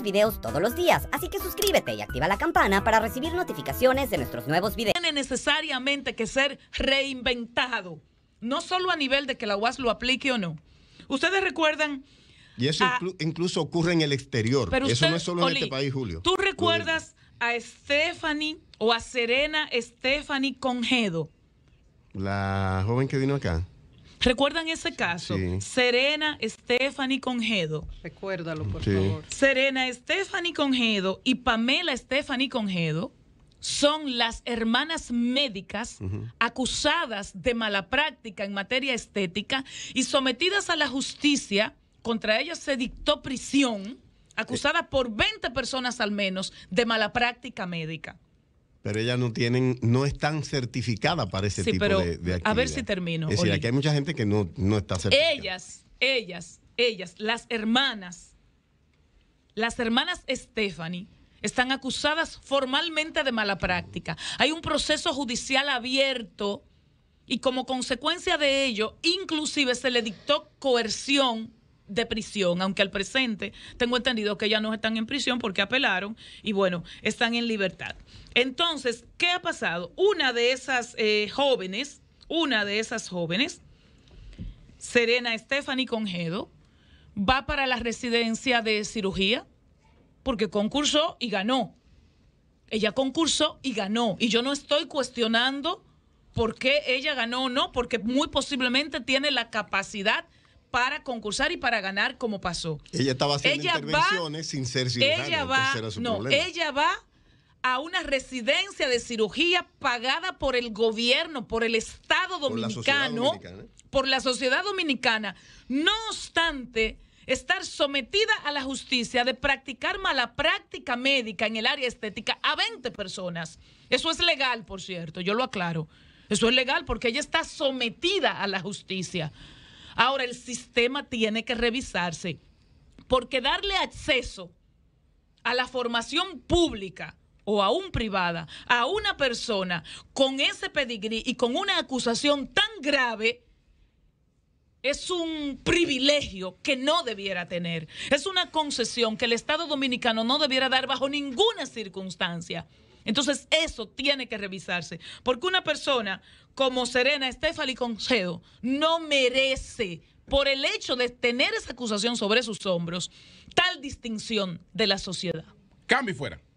videos todos los días, así que suscríbete y activa la campana para recibir notificaciones de nuestros nuevos videos. Tiene necesariamente que ser reinventado, no solo a nivel de que la UAS lo aplique o no. Ustedes recuerdan... Y eso incluso ocurre en el exterior. eso no es solo en este país, Julio. ¿Tú recuerdas a Stephanie o a Serena Stephanie Congedo? La joven que vino acá. ¿Recuerdan ese caso? Serena Stephanie Congedo. Recuérdalo, por favor. Serena Stephanie Congedo y Pamela Stephanie Congedo son las hermanas médicas acusadas de mala práctica en materia estética y sometidas a la justicia. Contra ellas se dictó prisión, acusada por 20 personas al menos de mala práctica médica pero ellas no tienen, no están certificadas para ese tipo pero de, de A ver si termino. Es decir, aquí hay mucha gente que no, no está certificada. Ellas, ellas, ellas, las hermanas, las hermanas Stephanie están acusadas formalmente de mala práctica. Hay un proceso judicial abierto y como consecuencia de ello, inclusive se le dictó coerción de prisión, aunque al presente tengo entendido que ya no están en prisión porque apelaron y bueno, están en libertad. Entonces, ¿qué ha pasado? Una de esas eh, jóvenes, una de esas jóvenes, Serena Stephanie Congedo, va para la residencia de cirugía porque concursó y ganó. Ella concursó y ganó. Y yo no estoy cuestionando por qué ella ganó o no, porque muy posiblemente tiene la capacidad para concursar y para ganar como pasó. Ella estaba haciendo intervenciones sin ser cirujana. Ella va, ella va a una residencia de cirugía pagada por el gobierno, por el Estado dominicano, por la, por la sociedad dominicana. No obstante, estar sometida a la justicia de practicar mala práctica médica en el área estética a 20 personas. Eso es legal, por cierto, yo lo aclaro. Eso es legal porque ella está sometida a la justicia. Ahora, el sistema tiene que revisarse porque darle acceso a la formación pública o aún privada a una persona con ese pedigrí y con una acusación tan grave es un privilegio que no debiera tener. Es una concesión que el Estado dominicano no debiera dar bajo ninguna circunstancia. Entonces eso tiene que revisarse, porque una persona como Serena Estefali Concedo no merece, por el hecho de tener esa acusación sobre sus hombros, tal distinción de la sociedad. Cambio fuera.